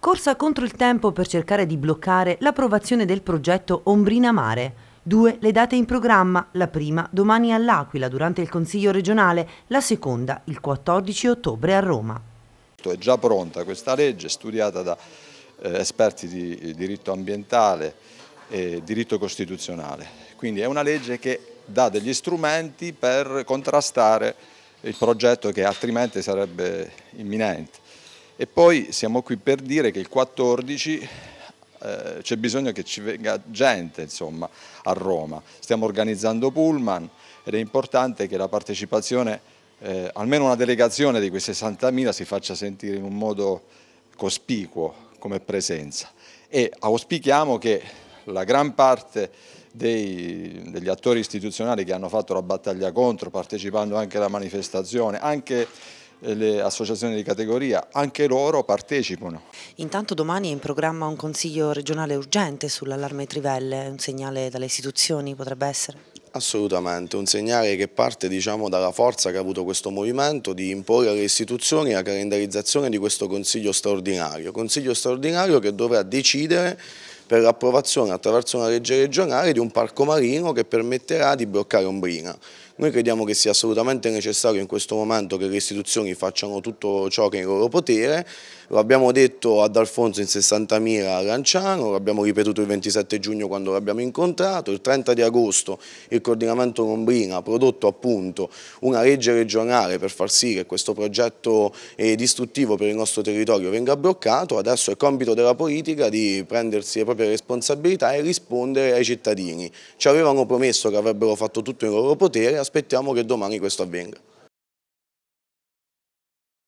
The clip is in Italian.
Corsa contro il tempo per cercare di bloccare l'approvazione del progetto Ombrina Mare. Due le date in programma, la prima domani all'Aquila durante il Consiglio regionale, la seconda il 14 ottobre a Roma. È già pronta questa legge, studiata da eh, esperti di diritto ambientale e diritto costituzionale. Quindi è una legge che dà degli strumenti per contrastare il progetto che altrimenti sarebbe imminente. E poi siamo qui per dire che il 14 eh, c'è bisogno che ci venga gente insomma, a Roma. Stiamo organizzando Pullman ed è importante che la partecipazione, eh, almeno una delegazione di quei 60.000 si faccia sentire in un modo cospicuo come presenza e auspichiamo che la gran parte dei, degli attori istituzionali che hanno fatto la battaglia contro, partecipando anche alla manifestazione, anche eh, le associazioni di categoria, anche loro partecipano. Intanto domani è in programma un consiglio regionale urgente sull'allarme trivelle, un segnale dalle istituzioni potrebbe essere? Assolutamente, un segnale che parte diciamo, dalla forza che ha avuto questo movimento di imporre alle istituzioni la calendarizzazione di questo Consiglio straordinario, Consiglio straordinario che dovrà decidere per l'approvazione attraverso una legge regionale di un parco marino che permetterà di bloccare Ombrina. Noi crediamo che sia assolutamente necessario in questo momento che le istituzioni facciano tutto ciò che è in loro potere, lo abbiamo detto ad Alfonso in 60.000 a Lanciano, lo abbiamo ripetuto il 27 giugno quando l'abbiamo incontrato, il 30 di agosto il coordinamento Lombrina ha prodotto appunto una legge regionale per far sì che questo progetto eh, distruttivo per il nostro territorio venga bloccato, adesso è compito della politica di prendersi le proprie responsabilità e rispondere ai cittadini. Ci avevano promesso che avrebbero fatto tutto in loro potere, aspettiamo che domani questo avvenga.